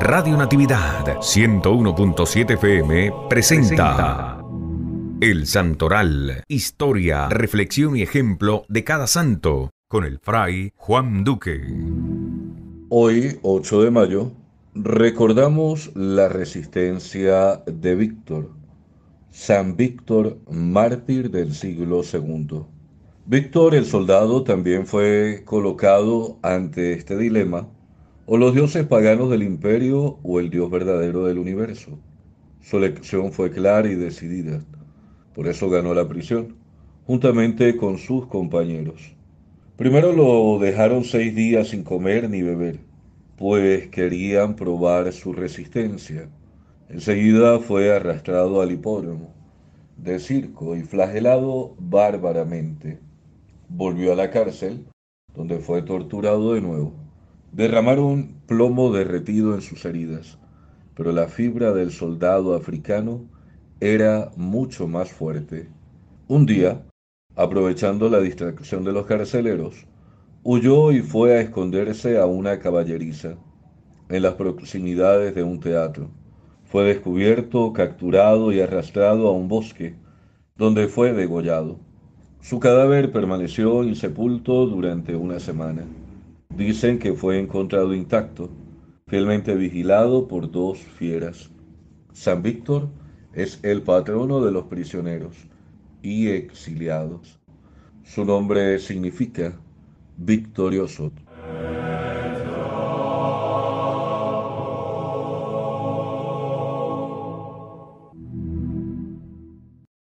Radio Natividad 101.7 FM presenta El Santoral, historia, reflexión y ejemplo de cada santo, con el fray Juan Duque. Hoy, 8 de mayo, recordamos la resistencia de Víctor, San Víctor, mártir del siglo II. Víctor el soldado también fue colocado ante este dilema o los dioses paganos del imperio o el dios verdadero del universo. Su elección fue clara y decidida. Por eso ganó la prisión, juntamente con sus compañeros. Primero lo dejaron seis días sin comer ni beber, pues querían probar su resistencia. Enseguida fue arrastrado al hipódromo de circo y flagelado bárbaramente. Volvió a la cárcel, donde fue torturado de nuevo. Derramaron plomo derretido en sus heridas, pero la fibra del soldado africano era mucho más fuerte. Un día, aprovechando la distracción de los carceleros, huyó y fue a esconderse a una caballeriza, en las proximidades de un teatro. Fue descubierto, capturado y arrastrado a un bosque, donde fue degollado. Su cadáver permaneció insepulto durante una semana. Dicen que fue encontrado intacto, fielmente vigilado por dos fieras. San Víctor es el patrono de los prisioneros y exiliados. Su nombre significa victorioso.